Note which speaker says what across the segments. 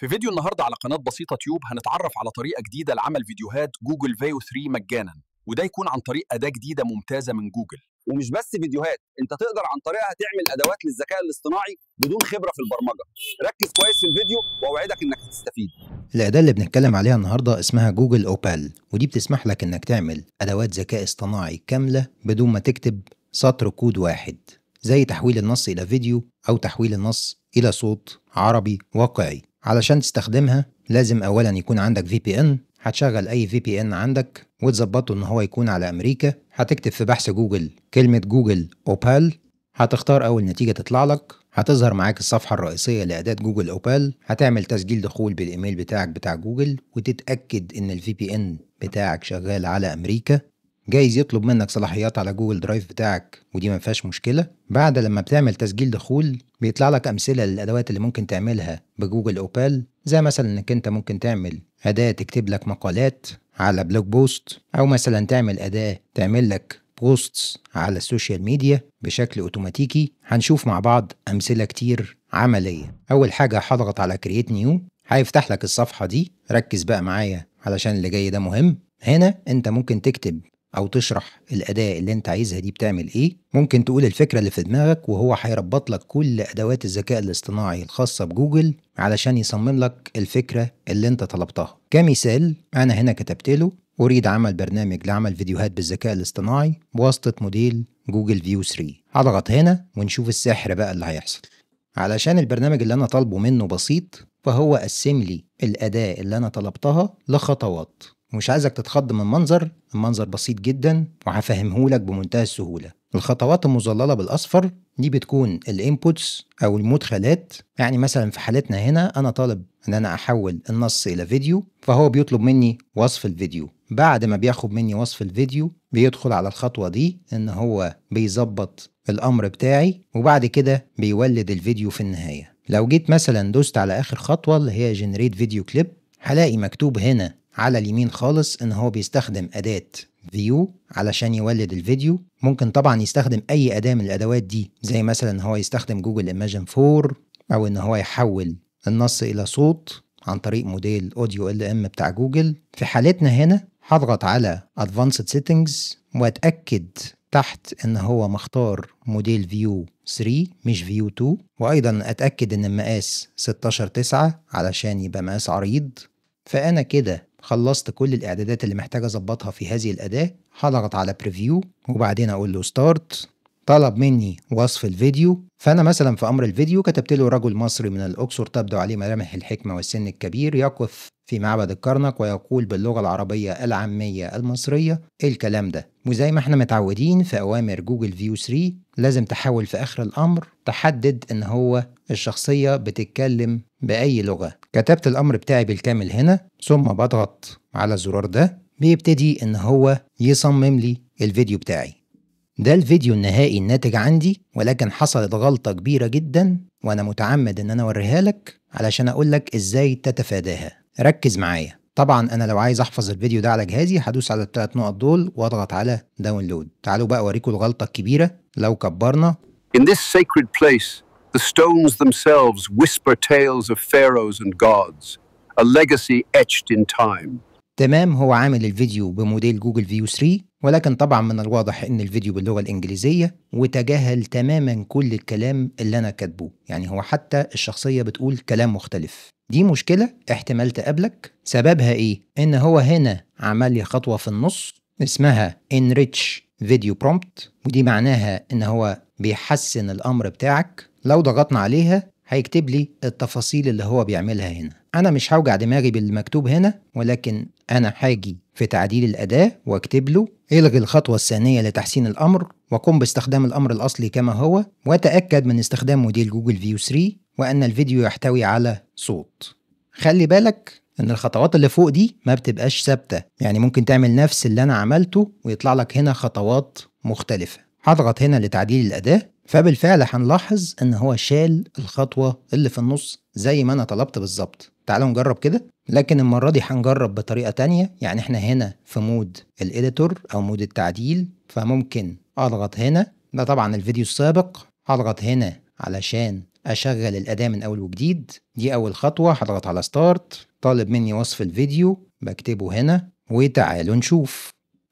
Speaker 1: في فيديو النهارده على قناه بسيطه تيوب هنتعرف على طريقه جديده لعمل فيديوهات جوجل فيو 3 مجانا وده يكون عن طريق اداه جديده ممتازه من جوجل ومش بس فيديوهات انت تقدر عن طريقها تعمل ادوات للذكاء الاصطناعي بدون خبره في البرمجه ركز كويس في الفيديو واوعدك انك هتستفيد الاداه اللي بنتكلم عليها النهارده اسمها جوجل اوبال ودي بتسمح لك انك تعمل ادوات ذكاء اصطناعي كامله بدون ما تكتب سطر كود واحد زي تحويل النص الى فيديو او تحويل النص الى صوت عربي واقعي علشان تستخدمها لازم اولا يكون عندك في بي ان هتشغل اي في بي ان عندك وتظبطه ان هو يكون على امريكا هتكتب في بحث جوجل كلمه جوجل اوبال هتختار اول نتيجه تطلع لك هتظهر معاك الصفحة الرئيسية لأداة جوجل أوبال هتعمل تسجيل دخول بالإيميل بتاعك بتاع جوجل وتتأكد إن الفي بي إن بتاعك شغال على أمريكا جايز يطلب منك صلاحيات على جوجل درايف بتاعك ودي ما فيهاش مشكله بعد لما بتعمل تسجيل دخول بيطلع لك امثله للادوات اللي ممكن تعملها بجوجل اوبال زي مثلا انك انت ممكن تعمل اداه تكتب لك مقالات على بلوج بوست او مثلا تعمل اداه تعمل لك بوستس على السوشيال ميديا بشكل اوتوماتيكي هنشوف مع بعض امثله كتير عمليه اول حاجه هضغط على كرييت نيو هيفتح لك الصفحه دي ركز بقى معايا علشان اللي جاي ده مهم هنا انت ممكن تكتب او تشرح الاداه اللي انت عايزها دي بتعمل ايه ممكن تقول الفكره اللي في دماغك وهو هيربط لك كل ادوات الذكاء الاصطناعي الخاصه بجوجل علشان يصمم لك الفكره اللي انت طلبتها كمثال انا هنا كتبت له اريد عمل برنامج لعمل فيديوهات بالذكاء الاصطناعي بواسطه موديل جوجل فيو 3 هضغط هنا ونشوف السحر بقى اللي هيحصل علشان البرنامج اللي انا طالبه منه بسيط فهو قسم لي الاداه اللي انا طلبتها لخطوات مش عايزك تتخض من منظر المنظر بسيط جدا وهفهمهولك بمنتهى السهولة الخطوات المظللة بالأصفر دي بتكون الانبوتس أو المدخلات يعني مثلا في حالتنا هنا أنا طالب إن أنا أحول النص إلى فيديو فهو بيطلب مني وصف الفيديو بعد ما بياخد مني وصف الفيديو بيدخل على الخطوة دي إن هو بيظبط الأمر بتاعي وبعد كده بيولد الفيديو في النهاية لو جيت مثلا دوست على آخر خطوة اللي هي جنريت فيديو كليب هلاقي مكتوب هنا على اليمين خالص ان هو بيستخدم اداه فيو علشان يولد الفيديو ممكن طبعا يستخدم اي اداه من الادوات دي زي مثلا ان هو يستخدم جوجل ايماجن 4 او ان هو يحول النص الى صوت عن طريق موديل اوديو ال ام بتاع جوجل في حالتنا هنا هضغط على ادفانسد سيتنجز واتاكد تحت ان هو مختار موديل فيو 3 مش فيو 2 وايضا اتاكد ان المقاس 16 9 علشان يبقى مقاس عريض فانا كده خلصت كل الاعدادات اللي محتاج اظبطها في هذه الاداه هضغط على بريفيو وبعدين اقول له ستارت طلب مني وصف الفيديو فأنا مثلا في أمر الفيديو كتبت له رجل مصري من الأقصر تبدو عليه ملامح الحكمة والسن الكبير يقف في معبد الكرنك ويقول باللغة العربية العامية المصرية الكلام ده وزي ما احنا متعودين في أوامر جوجل فيو 3 لازم تحاول في آخر الأمر تحدد إن هو الشخصية بتتكلم بأي لغة كتبت الأمر بتاعي بالكامل هنا ثم بضغط على الزرار ده بيبتدي إن هو يصمم لي الفيديو بتاعي ده الفيديو النهائي الناتج عندي ولكن حصلت غلطة كبيرة جدا وأنا متعمد إن أنا أوريها لك علشان أقول لك إزاي تتفاداها ركز معايا طبعا انا لو عايز احفظ الفيديو ده على جهازي هدوس على الثلاث نقط دول واضغط على داونلود تعالوا بقى اوريكم الغلطه الكبيره لو كبرنا In this sacred place the stones themselves whisper tales of pharaohs and gods a legacy etched in time تمام هو عامل الفيديو بموديل جوجل فيو 3 ولكن طبعا من الواضح ان الفيديو باللغه الانجليزيه وتجاهل تماما كل الكلام اللي انا كاتبه يعني هو حتى الشخصيه بتقول كلام مختلف دي مشكلة احتمال تقابلك سببها ايه؟ ان هو هنا عمل لي خطوة في النص اسمها enrich video prompt ودي معناها ان هو بيحسن الامر بتاعك لو ضغطنا عليها هيكتب لي التفاصيل اللي هو بيعملها هنا انا مش هوجع دماغي بالمكتوب هنا ولكن انا هاجي في تعديل الاداة واكتب له الغي الخطوة الثانية لتحسين الامر وقم باستخدام الامر الاصلي كما هو وتاكد من استخدام موديل جوجل فيو 3 وأن الفيديو يحتوي على صوت خلي بالك ان الخطوات اللي فوق دي ما بتبقاش ثابته يعني ممكن تعمل نفس اللي انا عملته ويطلع لك هنا خطوات مختلفه هضغط هنا لتعديل الاداه فبالفعل هنلاحظ ان هو شال الخطوه اللي في النص زي ما انا طلبت بالظبط تعالوا نجرب كده لكن المره دي هنجرب بطريقه تانية يعني احنا هنا في مود الاديتور او مود التعديل فممكن اضغط هنا ده طبعا الفيديو السابق هضغط هنا علشان اشغل الاداه من اول وجديد دي اول خطوه هضغط على ستارت طالب مني وصف الفيديو بكتبه هنا وتعالوا نشوف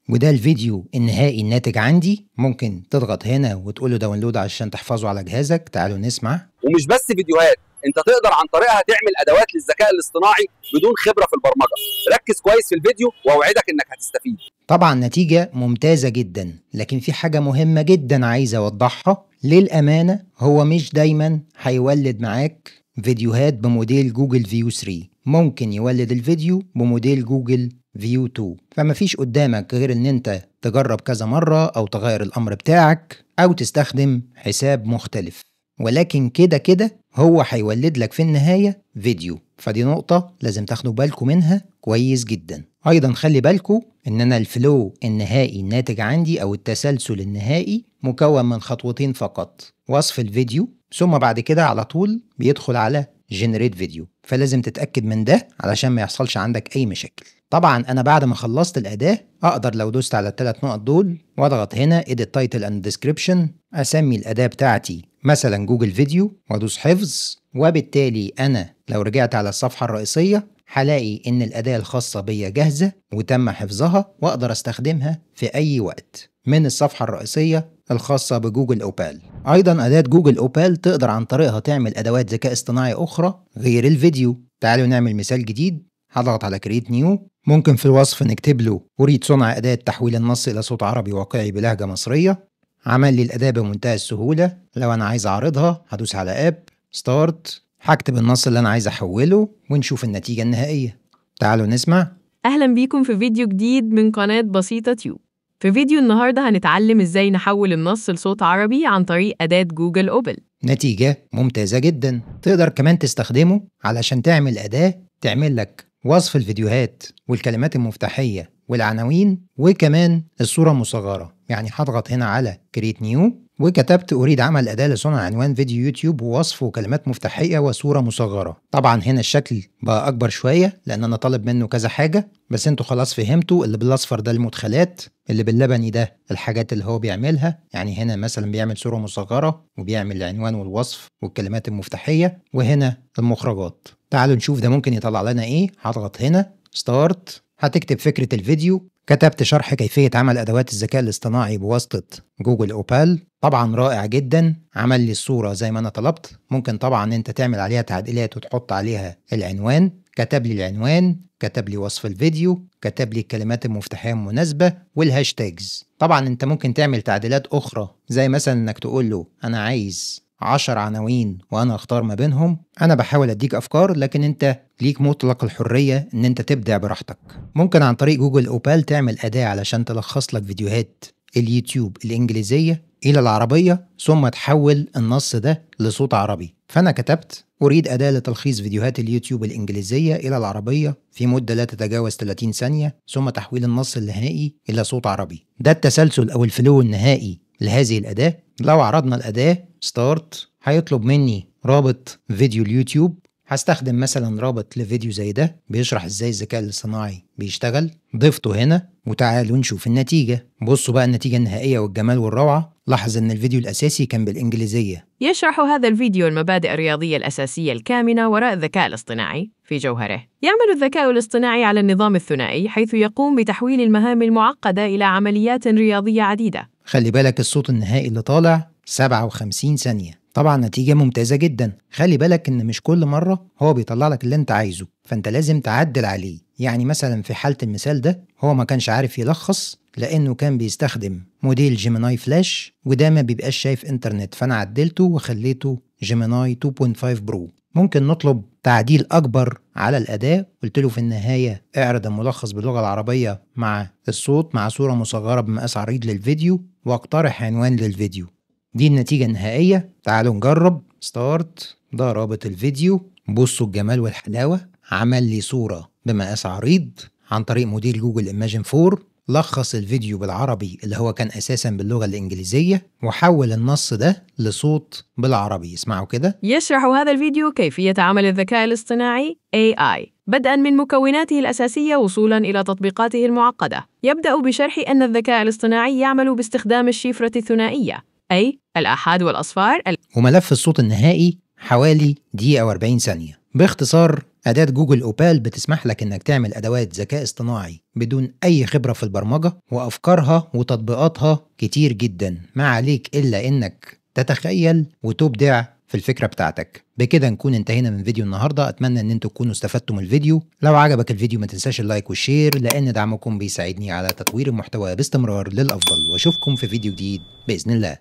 Speaker 1: وده الفيديو النهائي الناتج عندي ممكن تضغط هنا وتقول له داونلود عشان تحفظه على جهازك تعالوا نسمع ومش بس فيديوهات انت تقدر عن طريقها تعمل ادوات للذكاء الاصطناعي بدون خبره في البرمجه ركز كويس في الفيديو واوعدك انك هتستفيد طبعا نتيجه ممتازه جدا لكن في حاجه مهمه جدا عايز اوضحها للامانه هو مش دايما هيولد معاك فيديوهات بموديل جوجل فيو 3 ممكن يولد الفيديو بموديل جوجل فيو 2 فما فيش قدامك غير ان انت تجرب كذا مره او تغير الامر بتاعك او تستخدم حساب مختلف ولكن كده كده هو هيولد لك في النهاية فيديو فدي نقطة لازم تاخدوا بالكم منها كويس جدا أيضا خلي بالكم إن أنا الفلو النهائي الناتج عندي أو التسلسل النهائي مكون من خطوتين فقط وصف الفيديو ثم بعد كده على طول بيدخل على جنريت فيديو فلازم تتاكد من ده علشان ما يحصلش عندك اي مشاكل طبعا انا بعد ما خلصت الاداه اقدر لو دوست على الثلاث نقط دول واضغط هنا edit title and description اسمي الاداه بتاعتي مثلا جوجل فيديو وادوس حفظ وبالتالي انا لو رجعت على الصفحه الرئيسيه هلاقي ان الاداه الخاصه بيا جاهزه وتم حفظها واقدر استخدمها في اي وقت من الصفحة الرئيسية الخاصة بجوجل أوبال أيضا أداة جوجل أوبال تقدر عن طريقها تعمل أدوات ذكاء اصطناعي أخرى غير الفيديو تعالوا نعمل مثال جديد هضغط على كريت نيو ممكن في الوصف نكتب له أريد صنع أداة تحويل النص إلى صوت عربي واقعي بلهجة مصرية عمل لي الأداة بمنتهى السهولة لو أنا عايز أعرضها هدوس على أب ستارت هكتب النص اللي أنا عايز أحوله ونشوف النتيجة النهائية تعالوا نسمع أهلا بيكم في فيديو جديد من قناة بسيطة تيوب في فيديو النهاردة هنتعلم إزاي نحول النص لصوت عربي عن طريق أداة جوجل أوبل نتيجة ممتازة جدا تقدر كمان تستخدمه علشان تعمل أداة تعمل لك وصف الفيديوهات والكلمات المفتاحية والعناوين وكمان الصورة المصغرة يعني هضغط هنا على كريت نيو وكتبت اريد عمل اداه لصنع عنوان فيديو يوتيوب ووصف وكلمات مفتاحيه وصوره مصغره طبعا هنا الشكل بقى اكبر شويه لان انا طالب منه كذا حاجه بس انتوا خلاص فهمتوا اللي بالاصفر ده المدخلات اللي باللبني ده الحاجات اللي هو بيعملها يعني هنا مثلا بيعمل صوره مصغره وبيعمل العنوان والوصف والكلمات المفتاحيه وهنا المخرجات تعالوا نشوف ده ممكن يطلع لنا ايه هضغط هنا ستارت هتكتب فكره الفيديو كتبت شرح كيفية عمل أدوات الذكاء الاصطناعي بواسطة جوجل أوبال طبعا رائع جدا عمل لي الصورة زي ما أنا طلبت ممكن طبعا أنت تعمل عليها تعديلات وتحط عليها العنوان كتب لي العنوان كتب لي وصف الفيديو كتب لي الكلمات المفتاحية المناسبة والهاشتاجز طبعا أنت ممكن تعمل تعديلات أخرى زي مثلا أنك تقول له أنا عايز 10 عناوين وانا اختار ما بينهم انا بحاول اديك افكار لكن انت ليك مطلق الحريه ان انت تبدع براحتك ممكن عن طريق جوجل اوبال تعمل اداه علشان تلخص لك فيديوهات اليوتيوب الانجليزيه الى العربيه ثم تحول النص ده لصوت عربي فانا كتبت اريد اداه لتلخيص فيديوهات اليوتيوب الانجليزيه الى العربيه في مده لا تتجاوز 30 ثانيه ثم تحويل النص النهائي الى صوت عربي ده التسلسل او الفلو النهائي لهذه الأداة لو عرضنا الأداة ستارت هيطلب مني رابط فيديو اليوتيوب هستخدم مثلا رابط لفيديو زي ده بيشرح ازاي الذكاء الاصطناعي بيشتغل ضفته هنا وتعالوا نشوف النتيجة بصوا بقى النتيجة النهائية والجمال والروعة لاحظ ان الفيديو الاساسي كان بالانجليزية يشرح هذا الفيديو المبادئ الرياضية الأساسية الكامنة وراء الذكاء الاصطناعي في جوهره يعمل الذكاء الاصطناعي على النظام الثنائي حيث يقوم بتحويل المهام المعقدة إلى عمليات رياضية عديدة خلي بالك الصوت النهائي اللي طالع 57 ثانية طبعا نتيجة ممتازة جدا خلي بالك ان مش كل مرة هو بيطلع لك اللي انت عايزه فانت لازم تعدل عليه يعني مثلا في حالة المثال ده هو ما كانش عارف يلخص لانه كان بيستخدم موديل جيميناي فلاش وده ما بيبقاش شايف انترنت فانا عدلته وخليته جيميناي 2.5 برو ممكن نطلب تعديل أكبر على الأداء قلت له في النهاية اعرض الملخص باللغة العربية مع الصوت مع صورة مصغرة بمقاس عريض للفيديو واقترح عنوان للفيديو دي النتيجة النهائية تعالوا نجرب ستارت ده رابط الفيديو بصوا الجمال والحلاوة عمل لي صورة بمقاس عريض عن طريق موديل جوجل ايماجين 4 لخص الفيديو بالعربي اللي هو كان اساسا باللغه الانجليزيه وحول النص ده لصوت بالعربي اسمعوا كده يشرح هذا الفيديو كيفيه عمل الذكاء الاصطناعي AI بدءا من مكوناته الاساسيه وصولا الى تطبيقاته المعقده يبدا بشرح ان الذكاء الاصطناعي يعمل باستخدام الشفره الثنائيه اي الاحاد والاصفار ال... وملف الصوت النهائي حوالي دقيقه و40 ثانيه باختصار أداة جوجل أوبال بتسمح لك إنك تعمل أدوات ذكاء اصطناعي بدون أي خبرة في البرمجة وأفكارها وتطبيقاتها كتير جدا ما عليك إلا إنك تتخيل وتبدع في الفكرة بتاعتك بكده نكون انتهينا من فيديو النهاردة أتمنى أن انتوا تكونوا استفدتوا من الفيديو لو عجبك الفيديو ما تنساش اللايك والشير لأن دعمكم بيساعدني على تطوير المحتوى باستمرار للأفضل وأشوفكم في فيديو جديد بإذن الله